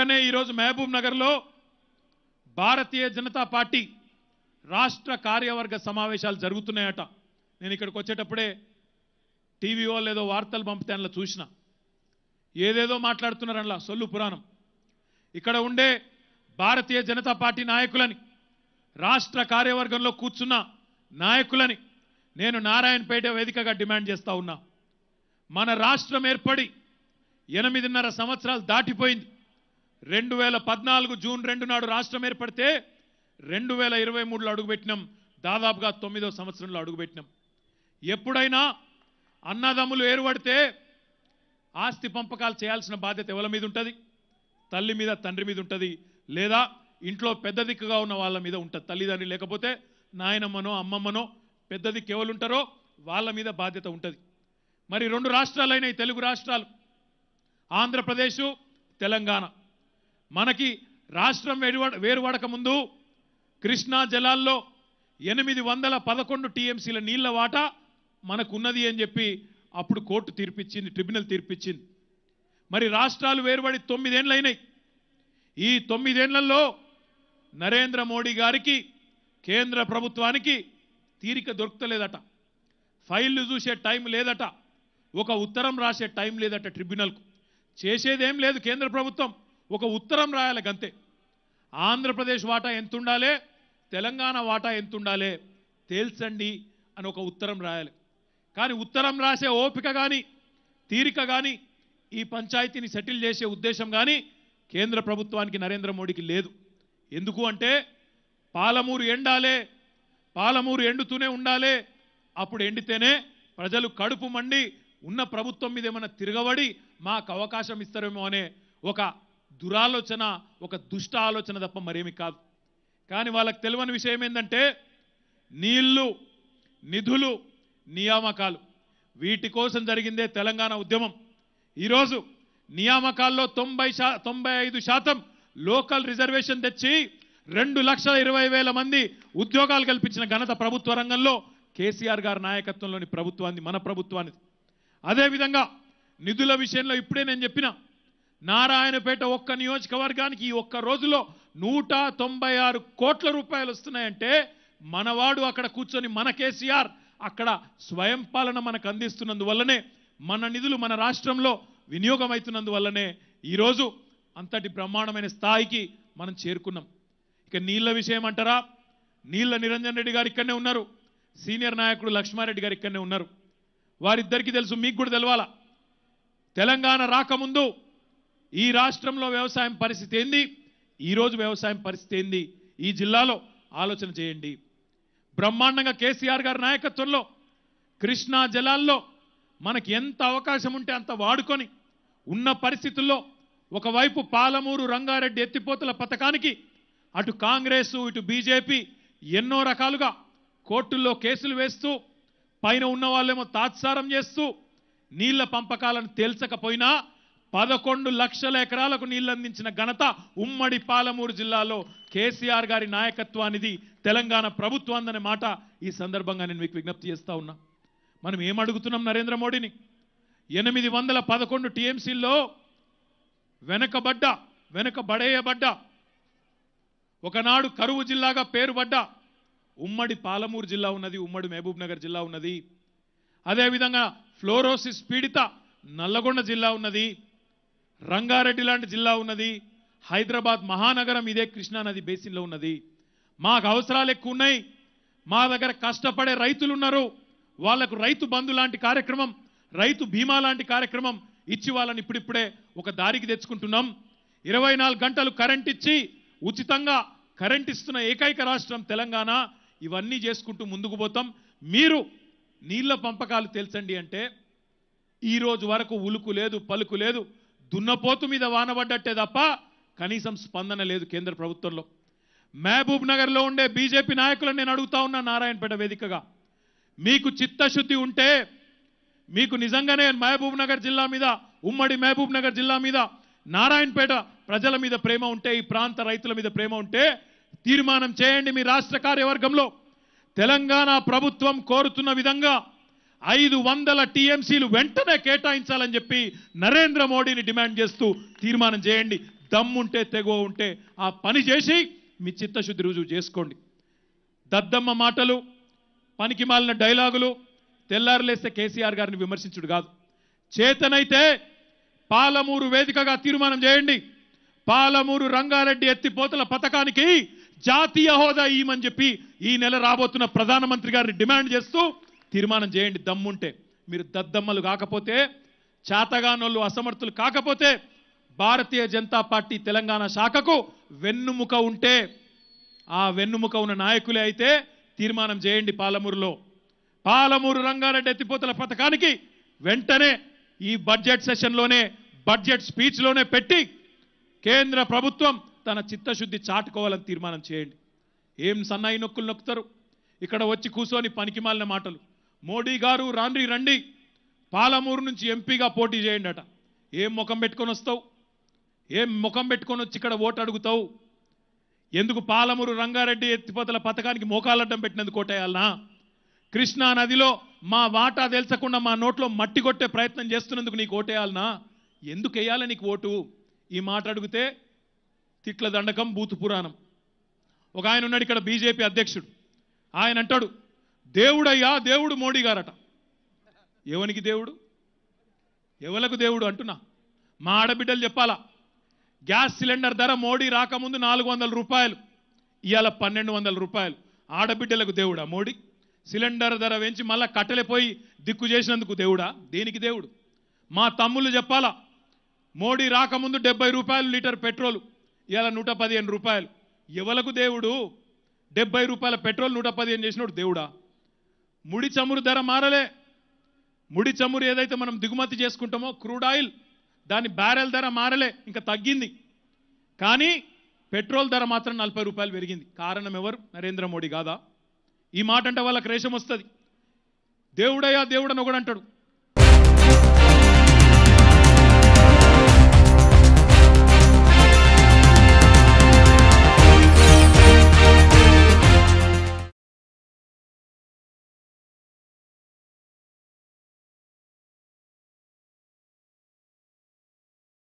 పక్కనే ఈరోజు మహబూబ్ నగర్లో భారతీయ జనతా పార్టీ రాష్ట్ర కార్యవర్గ సమావేశాలు జరుగుతున్నాయట నేను ఇక్కడికి వచ్చేటప్పుడే టీవీఓ లేదో వార్తలు పంపితే అందులో చూసిన ఏదేదో మాట్లాడుతున్నారు సొల్లు పురాణం ఇక్కడ ఉండే భారతీయ జనతా పార్టీ నాయకులని రాష్ట్ర కార్యవర్గంలో కూర్చున్న నాయకులని నేను నారాయణపేట వేదికగా డిమాండ్ చేస్తూ ఉన్నా మన రాష్ట్రం ఏర్పడి ఎనిమిదిన్నర సంవత్సరాలు దాటిపోయింది రెండు వేల పద్నాలుగు జూన్ రెండు నాడు రాష్ట్రం ఏర్పడితే రెండు వేల ఇరవై మూడులో అడుగుపెట్టినాం దాదాపుగా తొమ్మిదో సంవత్సరంలో అడుగుపెట్టినాం ఎప్పుడైనా అన్నదమ్ములు ఏర్పడితే ఆస్తి పంపకాలు చేయాల్సిన బాధ్యత ఎవరి మీద ఉంటుంది తల్లి మీద తండ్రి మీద ఉంటుంది లేదా ఇంట్లో పెద్ద దిక్కుగా ఉన్న వాళ్ళ మీద ఉంటుంది తల్లిదండ్రి లేకపోతే నాయనమ్మనో అమ్మమ్మనో పెద్ద దిక్కు ఉంటారో వాళ్ళ మీద బాధ్యత ఉంటుంది మరి రెండు రాష్ట్రాలైన తెలుగు రాష్ట్రాలు ఆంధ్రప్రదేశ్ తెలంగాణ మనకి రాష్ట్రం వేరువడక ముందు కృష్ణా జలాల్లో ఎనిమిది వందల పదకొండు టీఎంసీల నీళ్ల వాటా మనకున్నది అని చెప్పి అప్పుడు కోర్టు తీర్పిచ్చింది ట్రిబ్యునల్ తీర్పిచ్చింది మరి రాష్ట్రాలు వేరుబడి తొమ్మిదేండ్లైనాయి ఈ తొమ్మిదేండ్లలో నరేంద్ర మోడీ గారికి కేంద్ర ప్రభుత్వానికి తీరిక దొరుకుతలేదట ఫైళ్ళు చూసే టైం లేదట ఒక ఉత్తరం రాసే టైం లేదట ట్రిబ్యునల్కు చేసేదేం లేదు కేంద్ర ప్రభుత్వం ఒక ఉత్తరం రాయాలి గంతే ఆంధ్రప్రదేశ్ వాటా ఎంత ఉండాలి తెలంగాణ వాటా ఎంత ఉండాలి తేల్చండి అని ఒక ఉత్తరం రాయాలి కానీ ఉత్తరం రాసే ఓపిక కానీ తీరిక కానీ ఈ పంచాయతీని సెటిల్ చేసే ఉద్దేశం కానీ కేంద్ర ప్రభుత్వానికి నరేంద్ర మోడీకి లేదు ఎందుకు అంటే పాలమూరు ఎండాలే పాలమూరు ఎండుతూనే ఉండాలి అప్పుడు ఎండితేనే ప్రజలు కడుపు మండి ఉన్న ప్రభుత్వం మీద ఏమైనా తిరగబడి మాకు అవకాశం ఇస్తారేమో అనే ఒక దురాలోచన ఒక దుష్ట ఆలోచన తప్ప మరేమి కాదు కానీ వాళ్ళకి తెలియని విషయం ఏంటంటే నీళ్లు నిధులు నియామకాలు వీటి కోసం జరిగిందే తెలంగాణ ఉద్యమం ఈరోజు నియామకాల్లో తొంభై శా తొంభై ఐదు శాతం లోకల్ రిజర్వేషన్ తెచ్చి రెండు లక్షల ఇరవై వేల మంది ఉద్యోగాలు కల్పించిన ఘనత ప్రభుత్వ రంగంలో కేసీఆర్ గారి నాయకత్వంలోని ప్రభుత్వాన్ని మన ప్రభుత్వాన్ని అదేవిధంగా నిధుల విషయంలో ఇప్పుడే నేను చెప్పిన నారాయణపేట ఒక్క నియోజకవర్గానికి ఈ ఒక్క రోజులో నూట తొంభై ఆరు కోట్ల రూపాయలు వస్తున్నాయంటే మనవాడు అక్కడ కూర్చొని మన కేసీఆర్ అక్కడ స్వయం పాలన మనకు అందిస్తున్నందువల్లనే మన నిధులు మన రాష్ట్రంలో వినియోగం అవుతున్నందువల్లనే ఈరోజు అంతటి బ్రహ్మాండమైన స్థాయికి మనం చేరుకున్నాం ఇక నీళ్ళ విషయం అంటారా నీళ్ళ నిరంజన్ రెడ్డి గారు ఇక్కడనే ఉన్నారు సీనియర్ నాయకుడు లక్ష్మారెడ్డి గారు ఇక్కడనే ఉన్నారు వారిద్దరికీ తెలుసు మీకు కూడా తెలవాలా తెలంగాణ రాకముందు ఈ రాష్ట్రంలో వ్యవసాయం పరిస్థితి ఏంది ఈరోజు వ్యవసాయం పరిస్థితి ఏంది ఈ జిల్లాలో ఆలోచన చేయండి బ్రహ్మాండంగా కేసీఆర్ గారి నాయకత్వంలో కృష్ణా జలాల్లో మనకి ఎంత అవకాశం ఉంటే అంత వాడుకొని ఉన్న పరిస్థితుల్లో ఒకవైపు పాలమూరు రంగారెడ్డి ఎత్తిపోతుల పథకానికి అటు కాంగ్రెసు ఇటు బీజేపీ ఎన్నో రకాలుగా కోర్టుల్లో కేసులు వేస్తూ పైన ఉన్న వాళ్ళేమో తాత్సారం చేస్తూ నీళ్ల పంపకాలను తేల్చకపోయినా పదకొండు లక్షల ఎకరాలకు అందించిన ఘనత ఉమ్మడి పాలమూరు జిల్లాలో కేసీఆర్ గారి నాయకత్వానిది తెలంగాణ ప్రభుత్వాందనే మాట ఈ సందర్భంగా నేను మీకు విజ్ఞప్తి చేస్తా ఉన్నా మనం ఏమడుగుతున్నాం నరేంద్ర మోడీని ఎనిమిది వందల పదకొండు టీఎంసీల్లో వెనకబడ్డ వెనకబడేయబడ్డ ఒకనాడు కరువు జిల్లాగా పేరుబడ్డ ఉమ్మడి పాలమూరు జిల్లా ఉన్నది ఉమ్మడి మహబూబ్ నగర్ జిల్లా ఉన్నది అదేవిధంగా ఫ్లోరోసిస్ పీడిత నల్లగొండ జిల్లా ఉన్నది రంగారెడ్డి లాంటి జిల్లా ఉన్నది హైదరాబాద్ మహానగరం ఇదే కృష్ణానది బేసిన్లో ఉన్నది మాకు అవసరాలు ఎక్కువ ఉన్నాయి మా దగ్గర కష్టపడే రైతులు ఉన్నారు వాళ్లకు రైతు బంధు లాంటి కార్యక్రమం రైతు బీమా లాంటి కార్యక్రమం ఇచ్చి వాళ్ళని ఇప్పుడిప్పుడే ఒక దారికి తెచ్చుకుంటున్నాం ఇరవై గంటలు కరెంట్ ఇచ్చి ఉచితంగా కరెంట్ ఇస్తున్న ఏకైక రాష్ట్రం తెలంగాణ ఇవన్నీ చేసుకుంటూ ముందుకు పోతాం మీరు నీళ్ల పంపకాలు తెలుసండి అంటే ఈరోజు వరకు ఉలుకు లేదు పలుకు లేదు దున్నపోతు మీద వానబడ్డట్టే తప్ప కనీసం స్పందన లేదు కేంద్ర ప్రభుత్వంలో మహబూబ్ నగర్లో ఉండే బీజేపీ నాయకులను నేను అడుగుతా ఉన్నా నారాయణపేట వేదికగా మీకు చిత్తశుద్ధి ఉంటే మీకు నిజంగానే మహబూబ్ నగర్ జిల్లా మీద ఉమ్మడి మహబూబ్ నగర్ జిల్లా మీద నారాయణపేట ప్రజల మీద ప్రేమ ఉంటే ఈ ప్రాంత రైతుల మీద ప్రేమ ఉంటే తీర్మానం చేయండి మీ రాష్ట్ర కార్యవర్గంలో తెలంగాణ ప్రభుత్వం కోరుతున్న విధంగా ఐదు వందల టీఎంసీలు వెంటనే కేటాయించాలని చెప్పి నరేంద్ర మోడీని డిమాండ్ చేస్తూ తీర్మానం చేయండి దమ్ముంటే తెగో ఉంటే ఆ పని చేసి మీ చిత్తశుద్ధి రుజువు చేసుకోండి దద్దమ్మ మాటలు పనికి మాలిన డైలాగులు తెల్లారులేస్తే కేసీఆర్ గారిని విమర్శించుడు కాదు చేతనైతే పాలమూరు వేదికగా తీర్మానం చేయండి పాలమూరు రంగారెడ్డి ఎత్తిపోతల పథకానికి జాతీయ హోదా ఇయ్యమని చెప్పి ఈ నెల రాబోతున్న ప్రధానమంత్రి గారిని డిమాండ్ చేస్తూ తీర్మానం చేయండి దమ్ముంటే మీరు దద్దమ్మలు కాకపోతే చేతగానోళ్ళు అసమర్థులు కాకపోతే భారతీయ జనతా పార్టీ తెలంగాణ శాఖకు వెన్నుముక ఉంటే ఆ వెన్నుముక ఉన్న నాయకులే అయితే తీర్మానం చేయండి పాలమూరులో పాలమూరు రంగారెడ్డి ఎత్తిపోతల పథకానికి వెంటనే ఈ బడ్జెట్ సెషన్లోనే బడ్జెట్ స్పీచ్లోనే పెట్టి కేంద్ర ప్రభుత్వం తన చిత్తశుద్ధి చాటుకోవాలని తీర్మానం చేయండి ఏం సన్నాయి నొక్కులు నొక్కుతారు ఇక్కడ వచ్చి కూర్చొని పనికిమాలిన మాటలు మోడీ గారు రాండి రండి పాలమూరు నుంచి ఎంపీగా పోటీ చేయండట ఏం ముఖం పెట్టుకొని వస్తావు ఏం ముఖం పెట్టుకొని వచ్చి ఇక్కడ ఓటు అడుగుతావు ఎందుకు పాలమూరు రంగారెడ్డి ఎత్తిపోతల పథకానికి మోకాలడ్డం పెట్టినందుకు కోటేయాలనా కృష్ణా నదిలో మా వాటా తెలుసకుండా మా నోట్లో మట్టి కొట్టే ప్రయత్నం చేస్తున్నందుకు నీకు ఓటేయాలనా ఎందుకు వేయాలి నీకు ఓటు ఈ మాట అడిగితే తిట్ల దండకం బూతు పురాణం ఒక ఆయన ఉన్నాడు ఇక్కడ బీజేపీ అధ్యక్షుడు ఆయన అంటాడు దేవుడయ్యా దేవుడు మోడీ గారట ఎవనికి దేవుడు ఎవలకు దేవుడు అంటున్నా మా ఆడబిడ్డలు చెప్పాలా గ్యాస్ సిలిండర్ ధర మోడీ రాకముందు నాలుగు వందల రూపాయలు ఇవాళ పన్నెండు వందల రూపాయలు ఆడబిడ్డలకు దేవుడా మోడీ సిలిండర్ ధర పెంచి మళ్ళీ కట్టెలపోయి దిక్కు చేసినందుకు దేవుడా దేనికి దేవుడు మా తమ్ముళ్ళు చెప్పాలా మోడీ రాకముందు డెబ్బై రూపాయలు లీటర్ పెట్రోల్ ఇవాళ నూట పదిహేను రూపాయలు ఎవలకు దేవుడు డెబ్బై రూపాయల పెట్రోల్ నూట పదిహేను చేసినోడు దేవుడా ముడి చమురు ధర మారలే ముడి చమురు ఏదైతే మనం దిగుమతి చేసుకుంటామో క్రూడ్ ఆయిల్ దాని బ్యారెల్ ధర మారలే ఇంకా తగ్గింది కానీ పెట్రోల్ ధర మాత్రం నలభై రూపాయలు పెరిగింది కారణం ఎవరు నరేంద్ర మోడీ కాదా ఈ మాట అంటే వాళ్ళకి రేషం వస్తుంది దేవుడయ్యా దేవుడని ఒకడంటాడు